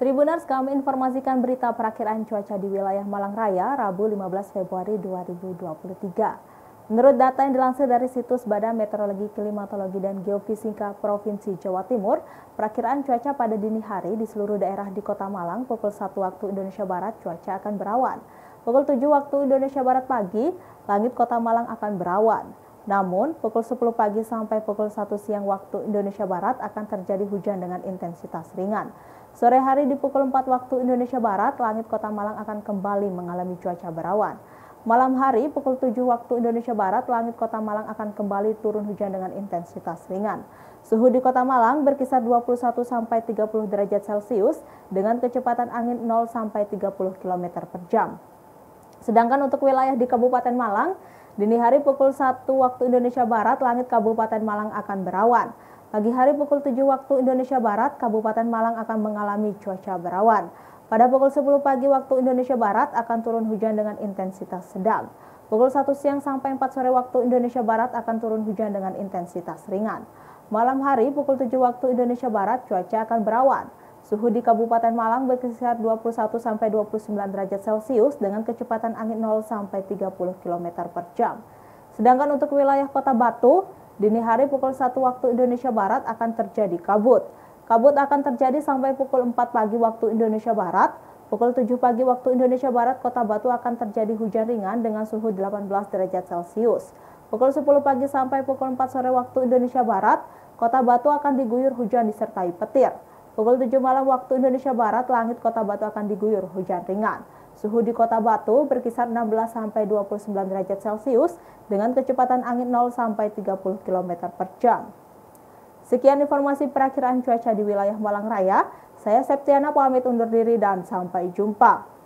Tribuners kami informasikan berita perakhiran cuaca di wilayah Malang Raya Rabu 15 Februari 2023. Menurut data yang dilansir dari situs Badan Meteorologi, Klimatologi, dan Geofisika Provinsi Jawa Timur, perakhiran cuaca pada dini hari di seluruh daerah di kota Malang pukul 1 waktu Indonesia Barat cuaca akan berawan. Pukul 7 waktu Indonesia Barat pagi, langit kota Malang akan berawan. Namun, pukul 10 pagi sampai pukul 1 siang waktu Indonesia Barat akan terjadi hujan dengan intensitas ringan. Sore hari di pukul 4 waktu Indonesia Barat, langit kota Malang akan kembali mengalami cuaca berawan. Malam hari pukul 7 waktu Indonesia Barat, langit kota Malang akan kembali turun hujan dengan intensitas ringan. Suhu di kota Malang berkisar 21 sampai 30 derajat Celcius dengan kecepatan angin 0 sampai 30 km per jam. Sedangkan untuk wilayah di Kabupaten Malang, Dini hari pukul 1 waktu Indonesia Barat, langit Kabupaten Malang akan berawan. Pagi hari pukul 7 waktu Indonesia Barat, Kabupaten Malang akan mengalami cuaca berawan. Pada pukul 10 pagi waktu Indonesia Barat akan turun hujan dengan intensitas sedang. Pukul 1 siang sampai 4 sore waktu Indonesia Barat akan turun hujan dengan intensitas ringan. Malam hari pukul 7 waktu Indonesia Barat cuaca akan berawan. Suhu di Kabupaten Malang berkisar 21 sampai 29 derajat Celcius dengan kecepatan angin 0 sampai 30 km per jam. Sedangkan untuk wilayah Kota Batu, dini hari pukul 1 waktu Indonesia Barat akan terjadi kabut. Kabut akan terjadi sampai pukul 4 pagi waktu Indonesia Barat. Pukul 7 pagi waktu Indonesia Barat, Kota Batu akan terjadi hujan ringan dengan suhu 18 derajat Celcius. Pukul 10 pagi sampai pukul 4 sore waktu Indonesia Barat, Kota Batu akan diguyur hujan disertai petir. Pukul 7 malam waktu Indonesia Barat, langit kota Batu akan diguyur hujan ringan. Suhu di kota Batu berkisar 16 sampai 29 derajat Celcius dengan kecepatan angin 0 sampai 30 km per jam. Sekian informasi perakhiran cuaca di wilayah Malang Raya. Saya Septiana pamit undur diri dan sampai jumpa.